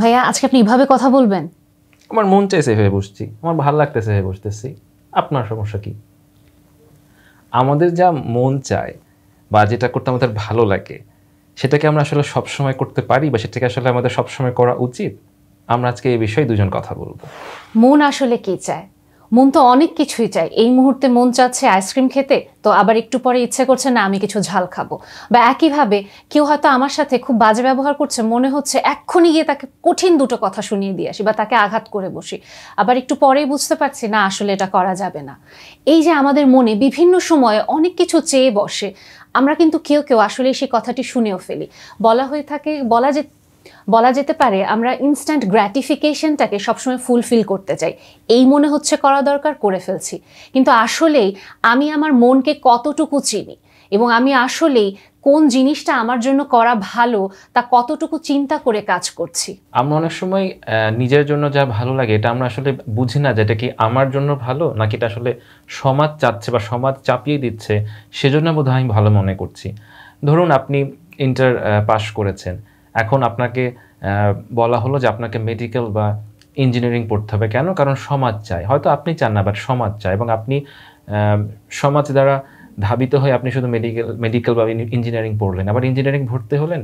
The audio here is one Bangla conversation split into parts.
ভাইয়া আজকে আপনি এভাবে কথা বলবেন আমার মন চাইছে হয়ে বসছি আমার ভাল লাগতেছে হয়ে বসতেছি আপনার সমস্যা কি আমাদের যা মন চায় বা যেটা করতে আমাদের ভালো লাগে সেটাকে আমরা আসলে সবসময় করতে পারি বা সেটাকে আসলে আমাদের সবসময় করা উচিত আমরা আজকে এই বিষয়ে দুজন কথা বলবো মন আসলে কি চায় মন তো অনেক কিছুই চাই এই মুহূর্তে মন চাচ্ছে আইসক্রিম খেতে তো আবার একটু পরে ইচ্ছে করছে না আমি কিছু ঝাল খাবো বা একইভাবে কেউ হয়তো আমার সাথে খুব বাজে ব্যবহার করছে মনে হচ্ছে এক্ষুনি গিয়ে তাকে কঠিন দুটো কথা শুনিয়ে দিয়ে আসি বা তাকে আঘাত করে বসি আবার একটু পরেই বুঝতে পারছি না আসলে এটা করা যাবে না এই যে আমাদের মনে বিভিন্ন সময়ে অনেক কিছু চেয়ে বসে আমরা কিন্তু কেউ কেউ আসলে সেই কথাটি শুনেও ফেলি বলা হয়ে থাকে বলা যে বলা যেতে পারে আমরা ইনস্ট্যান্ট গ্র্যাটিফিকেশনটাকে সবসময় ফুলফিল করতে চাই এই মনে হচ্ছে করা দরকার করে ফেলছি কিন্তু আসলেই আমি আমার মনকে কতটুকু চিনি এবং আমি আসলেই কোন জিনিসটা আমার জন্য করা ভালো তা কতটুকু চিন্তা করে কাজ করছি আমরা অনেক সময় নিজের জন্য যা ভালো লাগে এটা আমরা আসলে বুঝি না যে এটা কি আমার জন্য ভালো নাকি এটা আসলে সমাজ চাচ্ছে বা সমাজ চাপিয়ে দিচ্ছে সেজন্য বোধহয় আমি ভালো মনে করছি ধরুন আপনি ইন্টার পাশ করেছেন এখন আপনাকে বলা হলো যে আপনাকে মেডিকেল বা ইঞ্জিনিয়ারিং পড়তে হবে কেন কারণ সমাজ চায় হয়তো আপনি চান না বাট সমাজ চায় এবং আপনি সমাজ দ্বারা ধাবিত হয়ে আপনি শুধু মেডিকেল মেডিকেল বা ইঞ্জিনিয়ারিং পড়লেন আবার ইঞ্জিনিয়ারিং ভর্তি হলেন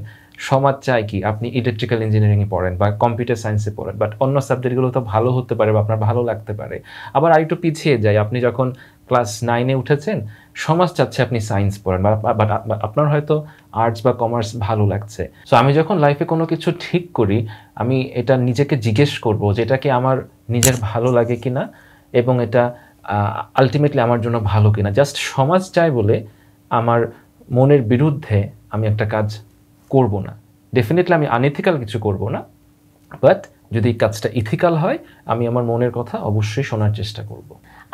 সমাজ চায় কি আপনি ইলেকট্রিক্যাল ইঞ্জিনিয়ারিংয়ে পড়েন বা কম্পিউটার সায়েন্সে পড়েন বাট অন্য সাবজেক্টগুলো তো ভালো হতে পারে বা আপনার ভালো লাগতে পারে আবার আরেকটু পিছিয়ে যায় আপনি যখন ক্লাস নাইনে উঠেছেন সমাজ চাচ্ছে আপনি সায়েন্স পড়েন বাট আপনার হয়তো আর্টস বা কমার্স ভালো লাগছে সো আমি যখন লাইফে কোনো কিছু ঠিক করি আমি এটা নিজেকে জিজ্ঞেস করব যে এটা কি আমার নিজের ভালো লাগে কি না এবং এটা আলটিমেটলি আমার জন্য ভালো কিনা জাস্ট সমাজ চায় বলে আমার মনের বিরুদ্ধে আমি একটা কাজ করব না ডেফিনেটলি আমি আনএথিক্যাল কিছু করব না বাট যদি কাজটা ইথিক্যাল হয় আমি আমার মনের কথা অবশ্যই শোনার চেষ্টা করব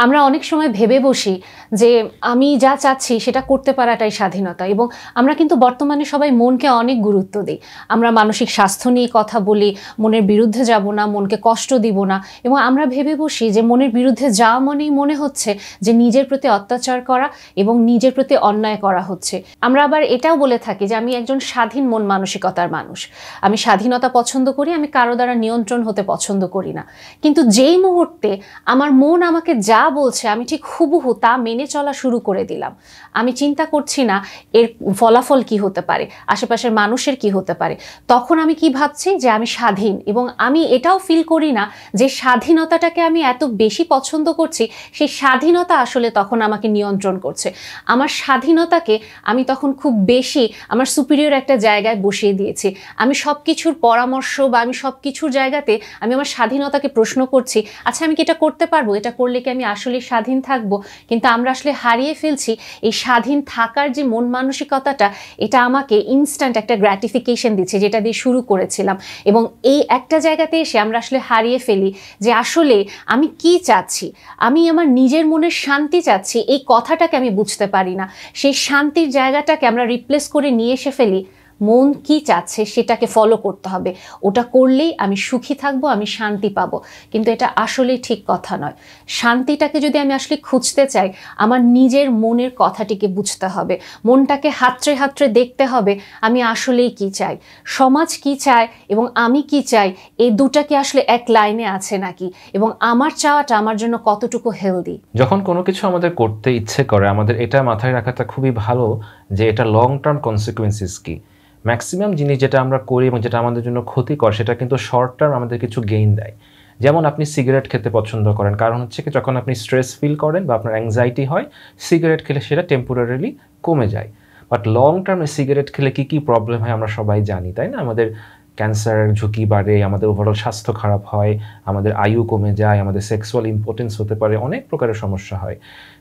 আমরা অনেক সময় ভেবে বসি যে আমি যা চাচ্ছি সেটা করতে পারাটাই স্বাধীনতা এবং আমরা কিন্তু বর্তমানে সবাই মনকে অনেক গুরুত্ব দিই আমরা মানসিক স্বাস্থ্য নিয়ে কথা বলি মনের বিরুদ্ধে যাব না মনকে কষ্ট দিব না এবং আমরা ভেবে বসি যে মনের বিরুদ্ধে যা মনেই মনে হচ্ছে যে নিজের প্রতি অত্যাচার করা এবং নিজের প্রতি অন্যায় করা হচ্ছে আমরা আবার এটাও বলে থাকি যে আমি একজন স্বাধীন মন মানসিকতার মানুষ আমি স্বাধীনতা পছন্দ করি আমি কারো দ্বারা নিয়ন্ত্রণ হতে পছন্দ করি না কিন্তু যেই মুহূর্তে আমার মন আমাকে যা বলছে আমি ঠিক হুবহু তা মেনে চলা শুরু করে দিলাম আমি চিন্তা করছি না এর ফলাফল কি হতে পারে আশেপাশের মানুষের কি হতে পারে তখন আমি কি ভাবছি যে আমি স্বাধীন এবং আমি এটাও ফিল করি না যে স্বাধীনতাটাকে আমি এত বেশি পছন্দ করছি সেই স্বাধীনতা আসলে তখন আমাকে নিয়ন্ত্রণ করছে আমার স্বাধীনতাকে আমি তখন খুব বেশি আমার সুপিরিয়র একটা জায়গায় বসিয়ে দিয়েছি আমি সব কিছুর পরামর্শ বা আমি সব কিছুর জায়গাতে আমি আমার স্বাধীনতাকে প্রশ্ন করছি আচ্ছা আমি কি এটা করতে পারবো এটা করলে কি আমি আসলে স্বাধীন থাকব কিন্তু আমরা আসলে হারিয়ে ফেলছি এই স্বাধীন থাকার যে মন মানসিকতাটা এটা আমাকে ইনস্ট্যান্ট একটা গ্র্যাটিফিকেশন দিচ্ছে যেটা দিয়ে শুরু করেছিলাম এবং এই একটা জায়গাতে এসে আমরা আসলে হারিয়ে ফেলি যে আসলে আমি কি চাচ্ছি আমি আমার নিজের মনের শান্তি চাচ্ছি এই কথাটাকে আমি বুঝতে পারি না সেই শান্তির জায়গাটাকে আমরা রিপ্লেস করে নিয়ে এসে ফেলি মন কি চাচ্ছে সেটাকে ফলো করতে হবে ওটা করলেই আমি সুখী থাকব আমি শান্তি পাব কিন্তু এটা আসলে ঠিক কথা নয় শান্তিটাকে যদি আমি আসলে খুঁজতে চাই আমার নিজের মনের কথাটিকে বুঝতে হবে মনটাকে হাতড়ে হাতড়ে দেখতে হবে আমি আসলেই কি চাই সমাজ কি চায় এবং আমি কি চাই এই দুটাকে আসলে এক লাইনে আছে নাকি এবং আমার চাওয়াটা আমার জন্য কতটুকু হেলদি যখন কোনো কিছু আমাদের করতে ইচ্ছে করে আমাদের এটা মাথায় রাখাটা খুবই ভালো যে এটা লং টার্ম কনসিকুয়েন্সেস কী ম্যাক্সিমাম জিনিস যেটা আমরা করি এবং যেটা আমাদের জন্য ক্ষতিকর সেটা কিন্তু শর্ট টার্ম আমাদের কিছু গেইন দেয় যেমন আপনি সিগারেট খেতে পছন্দ করেন কারণ হচ্ছে কি যখন আপনি স্ট্রেস ফিল করেন বা আপনার অ্যাংজাইটি হয় সিগারেট খেলে সেটা টেম্পোরারিলি কমে যায় বাট লং টার্মে সিগারেট খেলে কী কী প্রবলেম হয় আমরা সবাই জানি তাই না আমাদের ক্যান্সারের ঝুঁকি বাড়ে আমাদের ওভারঅল স্বাস্থ্য খারাপ হয় আমাদের আয়ু কমে যায় আমাদের সেক্সুয়াল ইম্পর্টেন্স হতে পারে অনেক প্রকারের সমস্যা হয়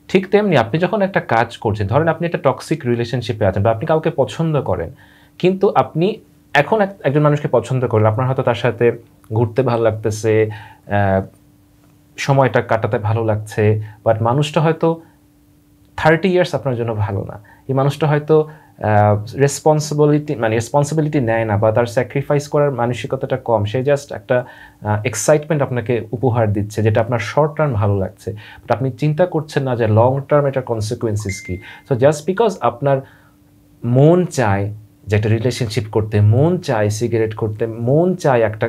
ঠিক তেমনি আপনি যখন একটা কাজ করছেন ধরেন আপনি একটা টক্সিক রিলেশনশিপে আছেন বা আপনি কাউকে পছন্দ করেন কিন্তু আপনি এখন একজন মানুষকে পছন্দ করলেন আপনার হয়তো তার সাথে ঘুরতে ভালো লাগতেছে সময়টা কাটাতে ভালো লাগছে বাট মানুষটা হয়তো থার্টি ইয়ার্স আপনার জন্য ভালো না এই মানুষটা হয়তো রেসপন্সিবিলিটি মানে রেসপন্সিবিলিটি নেয় না বা তার স্যাক্রিফাইস করার মানসিকতাটা কম সে জাস্ট একটা এক্সাইটমেন্ট আপনাকে উপহার দিচ্ছে যেটা আপনার শর্ট টার্ম ভালো লাগছে বাট আপনি চিন্তা করছেন না যে লং টার্ম এটার কনসিকুয়েন্সেস কী সো জাস্ট বিকজ আপনার মন চায় যে একটা রিলেশনশিপ করতে মন চায় সিগারেট করতে মন চায় একটা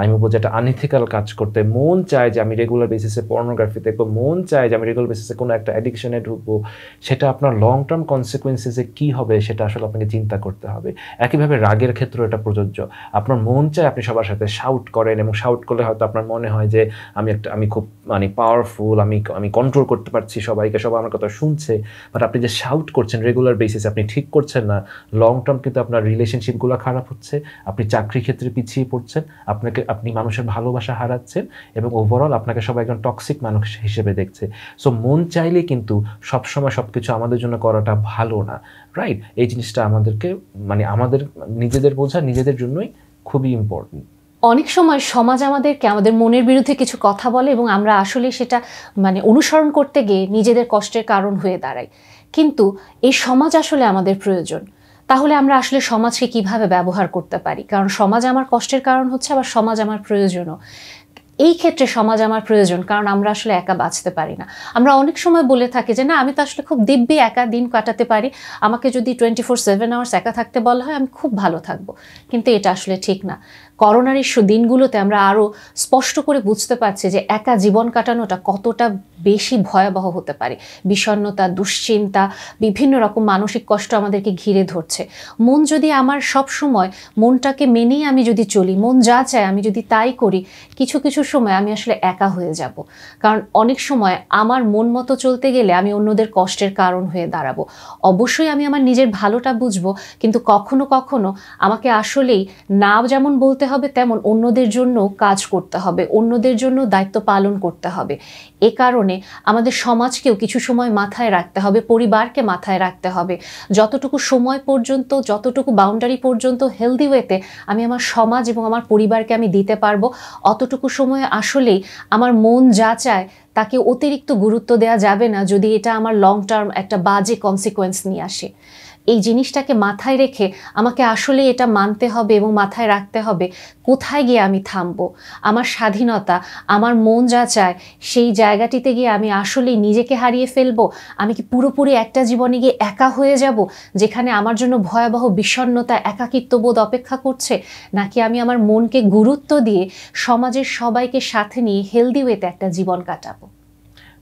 আমি বলবো যে একটা আনইথিক্যাল কাজ করতে মন চায় যে আমি রেগুলার বেসিসে পর্নোগ্রাফি দেখবো মন চায় যে আমি রেগুলার বেসিসে কোনো একটা অ্যাডিকশনে ঢুকবো সেটা আপনার লং টার্ম কনসিকুয়েন্সেসে কী হবে সেটা আসলে আপনাকে চিন্তা করতে হবে একইভাবে রাগের ক্ষেত্রেও এটা প্রযোজ্য আপনার মন চায় আপনি সবার সাথে শাউট করেন এবং শাউট করলে হয়তো আপনার মনে হয় যে আমি একটা আমি খুব মানে পাওয়ারফুল আমি আমি কন্ট্রোল করতে পারছি সবাইকে সবাই আমার কথা শুনছে বাট আপনি যে শাউট করছেন রেগুলার বেসিসে আপনি ঠিক করছেন না লং টার্ম কিন্তু আপনার রিলেশনশিপগুলো খারাপ হচ্ছে আপনি চাকরি ক্ষেত্রে পিছিয়ে পড়ছেন আপনাকে আপনি মানুষের ভালোবাসা হারাচ্ছেন এবং ওভারঅল আপনাকে সবাই একজন টক্সিক মানুষ হিসেবে দেখছে সো মন চাইলে কিন্তু সবসময় সব কিছু আমাদের জন্য করাটা ভালো না রাইট এই জিনিসটা আমাদেরকে মানে আমাদের নিজেদের বোঝা নিজেদের জন্যই খুবই ইম্পর্টেন্ট অনেক সময় সমাজ আমাদেরকে আমাদের মনের বিরুদ্ধে কিছু কথা বলে এবং আমরা আসলে সেটা মানে অনুসরণ করতে গিয়ে নিজেদের কষ্টের কারণ হয়ে দাঁড়াই কিন্তু এই সমাজ আসলে আমাদের প্রয়োজন তাহলে আমরা আসলে সমাজকে কিভাবে ব্যবহার করতে পারি কারণ সমাজ আমার কষ্টের কারণ হচ্ছে আবার সমাজ আমার প্রয়োজনও এই ক্ষেত্রে সমাজ আমার প্রয়োজন কারণ আমরা আসলে একা বাঁচতে পারি না আমরা অনেক সময় বলে থাকি যে না আমি তো আসলে খুব দিব্যি একা দিন কাটাতে পারি আমাকে যদি টোয়েন্টি ফোর সেভেন আওয়ার্স একা থাকতে বলা হয় আমি খুব ভালো থাকবো কিন্তু এটা আসলে ঠিক না করোনার এই দিনগুলোতে আমরা আরও স্পষ্ট করে বুঝতে পারছি যে একা জীবন কাটানোটা কতটা বেশি ভয়াবহ হতে পারে বিষণ্নতা দুশ্চিন্তা বিভিন্ন রকম মানসিক কষ্ট আমাদেরকে ঘিরে ধরছে মন যদি আমার সব সময় মনটাকে মেনেই আমি যদি চলি মন যা চায় আমি যদি তাই করি কিছু কিছু সময় আমি আসলে একা হয়ে যাব কারণ অনেক সময় আমার মন মতো চলতে গেলে আমি অন্যদের কষ্টের কারণ হয়ে দাঁড়াবো অবশ্যই আমি আমার নিজের ভালোটা বুঝবো কিন্তু কখনো কখনো আমাকে আসলেই না যেমন বলতে হবে তেমন অন্যদের জন্য কাজ করতে হবে অন্যদের জন্য দায়িত্ব পালন করতে হবে এ কারণে আমাদের সমাজকেও কিছু সময় মাথায় রাখতে হবে পরিবারকে মাথায় রাখতে হবে যতটুকু সময় পর্যন্ত যতটুকু বাউন্ডারি পর্যন্ত হেলদি ওয়েতে আমি আমার সমাজ এবং আমার পরিবারকে আমি দিতে পারবো অতটুকু সময়ে আসলেই আমার মন যা চায় তাকে অতিরিক্ত গুরুত্ব দেওয়া যাবে না যদি এটা আমার লং টার্ম একটা বাজে কনসিকোয়েন্স নিয়ে আসে এই জিনিসটাকে মাথায় রেখে আমাকে আসলে এটা মানতে হবে এবং মাথায় রাখতে হবে কোথায় গিয়ে আমি থামবো আমার স্বাধীনতা আমার মন যা চায় সেই জায়গাটিতে গিয়ে আমি আসলেই নিজেকে হারিয়ে ফেলবো আমি কি পুরোপুরি একটা জীবনে গিয়ে একা হয়ে যাব যেখানে আমার জন্য ভয়াবহ বিষণ্নতা একাকিত্ববোধ অপেক্ষা করছে নাকি আমি আমার মনকে গুরুত্ব দিয়ে সমাজের সবাইকে সাথে নিয়ে হেলদি ওয়েতে একটা জীবন কাটাবো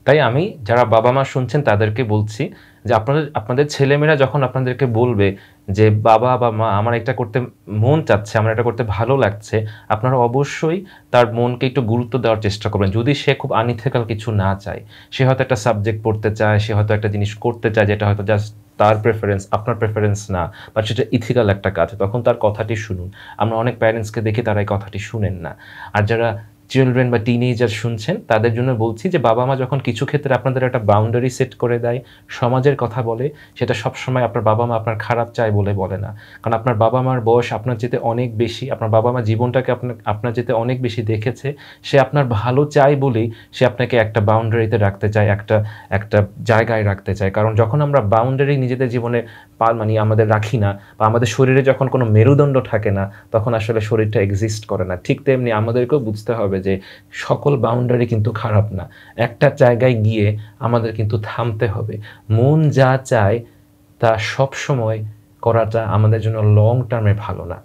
তাই আমি যারা বাবা মা শুনছেন তাদেরকে বলছি যে আপনাদের আপনাদের ছেলেমেয়েরা যখন আপনাদেরকে বলবে যে বাবা বা মা আমার এটা করতে মন চাচ্ছে আমার এটা করতে ভালো লাগছে আপনারা অবশ্যই তার মনকে একটু গুরুত্ব দেওয়ার চেষ্টা করবেন যদি সে খুব আনিথেকাল কিছু না চায় সে হয়তো একটা সাবজেক্ট পড়তে চায় সে হয়তো একটা জিনিস করতে চায় যেটা হয়তো জাস্ট তার প্রেফারেন্স আপনার প্রেফারেন্স না বা সেটা ইথিক্যাল একটা কাজ তখন তার কথাটি শুনুন আমরা অনেক প্যারেন্টসকে দেখি তারা এই কথাটি শুনেন না আর যারা চিলড্রেন বা টিনেজার শুনছেন তাদের জন্য বলছি যে বাবা মা যখন কিছু ক্ষেত্রে আপনাদের একটা বাউন্ডারি সেট করে দেয় সমাজের কথা বলে সেটা সবসময় আপনার বাবা মা আপনার খারাপ চায় বলে বলে না কারণ আপনার বাবা মার বয়স আপনার যেতে অনেক বেশি আপনার বাবা মা জীবনটাকে আপনার আপনার যেতে অনেক বেশি দেখেছে সে আপনার ভালো চায় বলেই সে আপনাকে একটা বাউন্ডারিতে রাখতে চায় একটা একটা জায়গায় রাখতে চায় কারণ যখন আমরা বাউন্ডারি নিজেদের জীবনে পাল মানে আমাদের রাখি না বা আমাদের শরীরে যখন কোনো মেরুদণ্ড থাকে না তখন আসলে শরীরটা এক্সিস্ট করে না ঠিক তেমনি আমাদেরকেও বুঝতে হবে যে সকল বাউন্ডারি কিন্তু খারাপ না একটা জায়গায় গিয়ে আমাদের কিন্তু থামতে হবে মন যা চায় তা সব সময় করাটা আমাদের জন্য লং টার্মে ভালো না